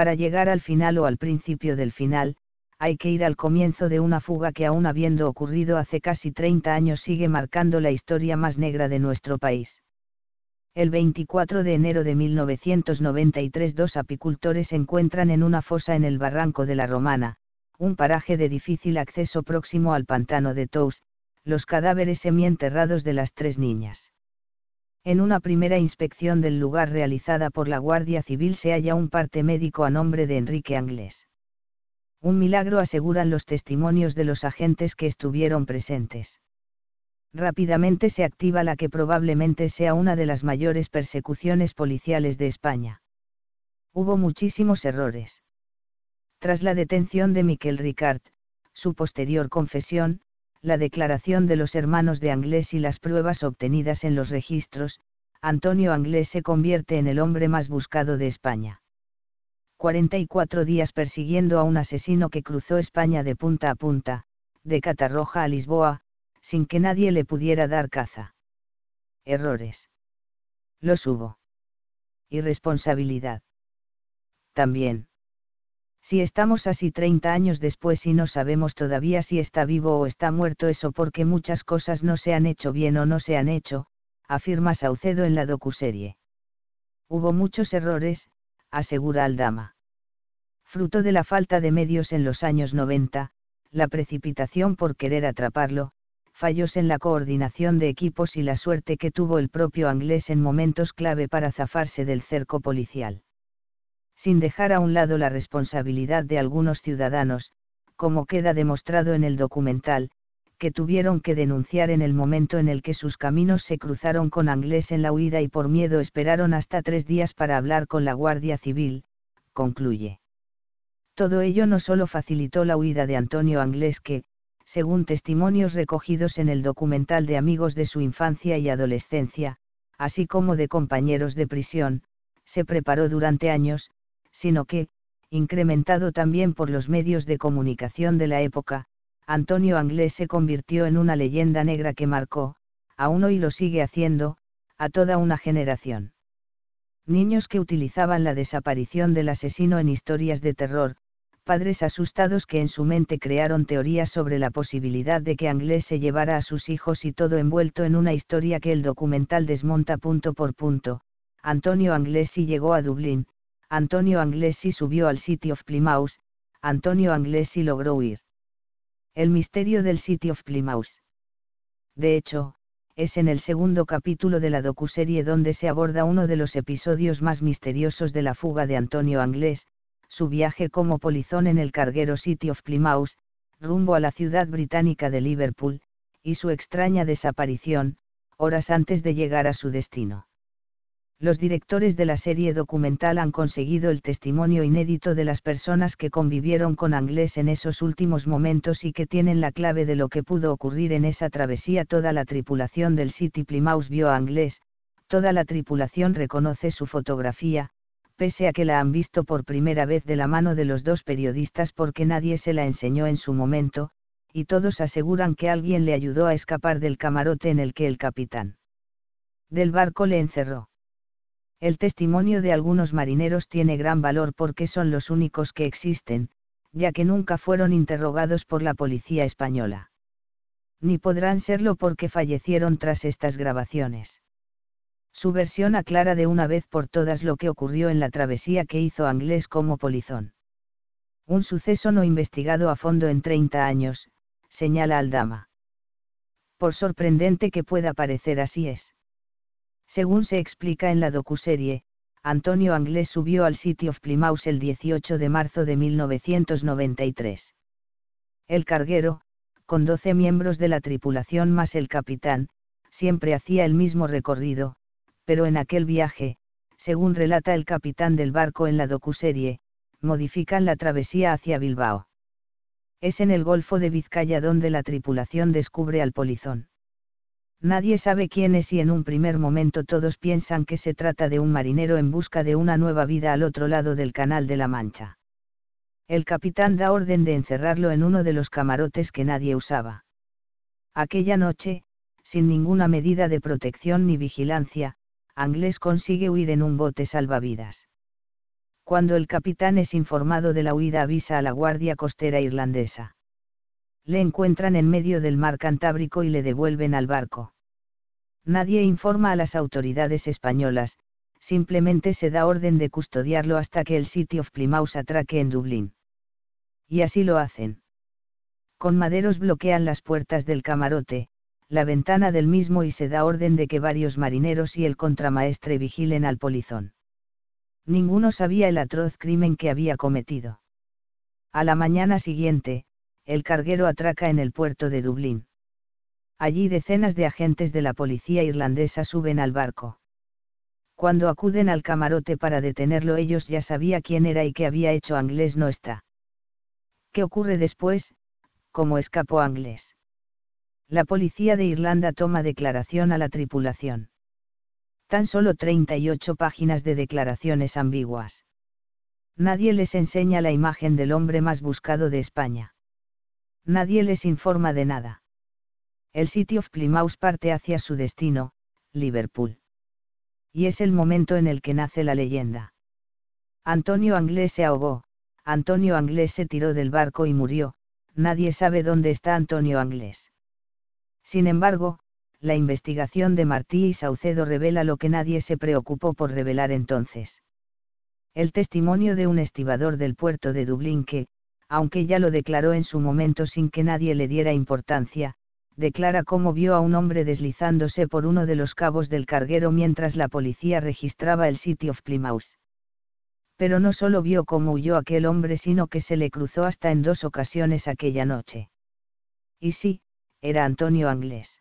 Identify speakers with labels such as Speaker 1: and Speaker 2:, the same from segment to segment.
Speaker 1: Para llegar al final o al principio del final, hay que ir al comienzo de una fuga que aún habiendo ocurrido hace casi 30 años sigue marcando la historia más negra de nuestro país. El 24 de enero de 1993 dos apicultores se encuentran en una fosa en el barranco de la Romana, un paraje de difícil acceso próximo al pantano de Tous, los cadáveres semienterrados de las tres niñas. En una primera inspección del lugar realizada por la Guardia Civil se halla un parte médico a nombre de Enrique Anglés. Un milagro aseguran los testimonios de los agentes que estuvieron presentes. Rápidamente se activa la que probablemente sea una de las mayores persecuciones policiales de España. Hubo muchísimos errores. Tras la detención de Miquel Ricard, su posterior confesión, la declaración de los hermanos de Anglés y las pruebas obtenidas en los registros, Antonio Anglés se convierte en el hombre más buscado de España. 44 días persiguiendo a un asesino que cruzó España de punta a punta, de Catarroja a Lisboa, sin que nadie le pudiera dar caza. Errores. Los hubo. Irresponsabilidad. También. Si estamos así 30 años después y no sabemos todavía si está vivo o está muerto eso porque muchas cosas no se han hecho bien o no se han hecho, afirma Saucedo en la docuserie. Hubo muchos errores, asegura Aldama. Fruto de la falta de medios en los años 90, la precipitación por querer atraparlo, fallos en la coordinación de equipos y la suerte que tuvo el propio Anglés en momentos clave para zafarse del cerco policial sin dejar a un lado la responsabilidad de algunos ciudadanos, como queda demostrado en el documental, que tuvieron que denunciar en el momento en el que sus caminos se cruzaron con Anglés en la huida y por miedo esperaron hasta tres días para hablar con la Guardia Civil, concluye. Todo ello no solo facilitó la huida de Antonio Anglés que, según testimonios recogidos en el documental de amigos de su infancia y adolescencia, así como de compañeros de prisión, se preparó durante años, sino que, incrementado también por los medios de comunicación de la época, Antonio Anglés se convirtió en una leyenda negra que marcó, aún hoy lo sigue haciendo, a toda una generación. Niños que utilizaban la desaparición del asesino en historias de terror, padres asustados que en su mente crearon teorías sobre la posibilidad de que Anglés se llevara a sus hijos y todo envuelto en una historia que el documental desmonta punto por punto. Antonio Anglés y llegó a Dublín, Antonio Anglesi subió al City of Plymouth, Antonio Anglesi logró huir. El misterio del City of Plymouth. De hecho, es en el segundo capítulo de la docuserie donde se aborda uno de los episodios más misteriosos de la fuga de Antonio Anglés, su viaje como polizón en el carguero City of Plymouth, rumbo a la ciudad británica de Liverpool, y su extraña desaparición, horas antes de llegar a su destino los directores de la serie documental han conseguido el testimonio inédito de las personas que convivieron con Anglés en esos últimos momentos y que tienen la clave de lo que pudo ocurrir en esa travesía. Toda la tripulación del City Plymouth vio a Anglés, toda la tripulación reconoce su fotografía, pese a que la han visto por primera vez de la mano de los dos periodistas porque nadie se la enseñó en su momento, y todos aseguran que alguien le ayudó a escapar del camarote en el que el capitán del barco le encerró el testimonio de algunos marineros tiene gran valor porque son los únicos que existen, ya que nunca fueron interrogados por la policía española. Ni podrán serlo porque fallecieron tras estas grabaciones. Su versión aclara de una vez por todas lo que ocurrió en la travesía que hizo Anglés como polizón. Un suceso no investigado a fondo en 30 años, señala Aldama. Por sorprendente que pueda parecer así es. Según se explica en la docuserie, Antonio Anglés subió al City of Plymouth el 18 de marzo de 1993. El carguero, con 12 miembros de la tripulación más el capitán, siempre hacía el mismo recorrido, pero en aquel viaje, según relata el capitán del barco en la docuserie, modifican la travesía hacia Bilbao. Es en el Golfo de Vizcaya donde la tripulación descubre al polizón. Nadie sabe quién es y en un primer momento todos piensan que se trata de un marinero en busca de una nueva vida al otro lado del Canal de la Mancha. El capitán da orden de encerrarlo en uno de los camarotes que nadie usaba. Aquella noche, sin ninguna medida de protección ni vigilancia, Anglés consigue huir en un bote salvavidas. Cuando el capitán es informado de la huida avisa a la Guardia Costera Irlandesa le encuentran en medio del mar Cantábrico y le devuelven al barco. Nadie informa a las autoridades españolas, simplemente se da orden de custodiarlo hasta que el City of Plymouth atraque en Dublín. Y así lo hacen. Con maderos bloquean las puertas del camarote, la ventana del mismo y se da orden de que varios marineros y el contramaestre vigilen al polizón. Ninguno sabía el atroz crimen que había cometido. A la mañana siguiente, el carguero atraca en el puerto de Dublín. Allí decenas de agentes de la policía irlandesa suben al barco. Cuando acuden al camarote para detenerlo ellos ya sabía quién era y qué había hecho Anglés no está. ¿Qué ocurre después? ¿Cómo escapó Anglés? La policía de Irlanda toma declaración a la tripulación. Tan solo 38 páginas de declaraciones ambiguas. Nadie les enseña la imagen del hombre más buscado de España Nadie les informa de nada. El City of Plymouth parte hacia su destino, Liverpool. Y es el momento en el que nace la leyenda. Antonio Anglés se ahogó, Antonio Anglés se tiró del barco y murió, nadie sabe dónde está Antonio Anglés. Sin embargo, la investigación de Martí y Saucedo revela lo que nadie se preocupó por revelar entonces. El testimonio de un estibador del puerto de Dublín que, aunque ya lo declaró en su momento sin que nadie le diera importancia, declara cómo vio a un hombre deslizándose por uno de los cabos del carguero mientras la policía registraba el City of Plymouth. Pero no solo vio cómo huyó aquel hombre, sino que se le cruzó hasta en dos ocasiones aquella noche. Y sí, era Antonio Anglés.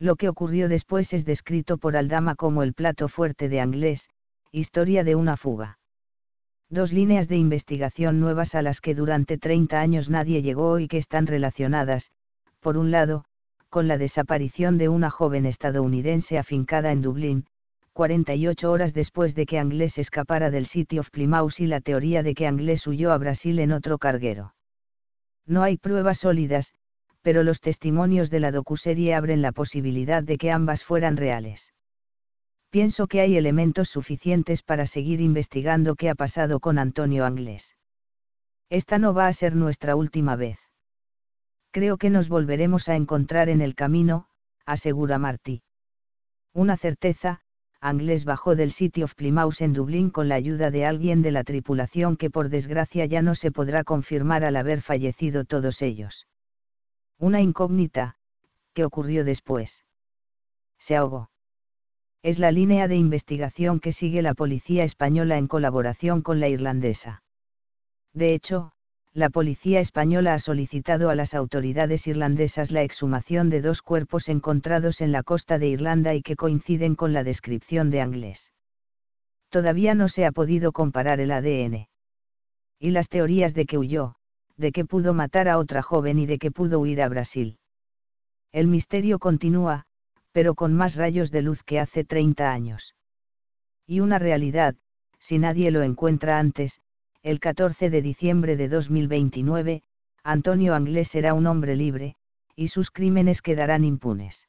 Speaker 1: Lo que ocurrió después es descrito por Aldama como el plato fuerte de Anglés, historia de una fuga dos líneas de investigación nuevas a las que durante 30 años nadie llegó y que están relacionadas, por un lado, con la desaparición de una joven estadounidense afincada en Dublín, 48 horas después de que Anglés escapara del City of Plymouth y la teoría de que Anglés huyó a Brasil en otro carguero. No hay pruebas sólidas, pero los testimonios de la docuserie abren la posibilidad de que ambas fueran reales pienso que hay elementos suficientes para seguir investigando qué ha pasado con Antonio Anglés. Esta no va a ser nuestra última vez. Creo que nos volveremos a encontrar en el camino, asegura Martí. Una certeza, Anglés bajó del City of Plymouth en Dublín con la ayuda de alguien de la tripulación que por desgracia ya no se podrá confirmar al haber fallecido todos ellos. Una incógnita, ¿qué ocurrió después? Se ahogó es la línea de investigación que sigue la policía española en colaboración con la irlandesa. De hecho, la policía española ha solicitado a las autoridades irlandesas la exhumación de dos cuerpos encontrados en la costa de Irlanda y que coinciden con la descripción de Anglés. Todavía no se ha podido comparar el ADN. Y las teorías de que huyó, de que pudo matar a otra joven y de que pudo huir a Brasil. El misterio continúa, pero con más rayos de luz que hace 30 años. Y una realidad, si nadie lo encuentra antes, el 14 de diciembre de 2029, Antonio Anglés será un hombre libre, y sus crímenes quedarán impunes.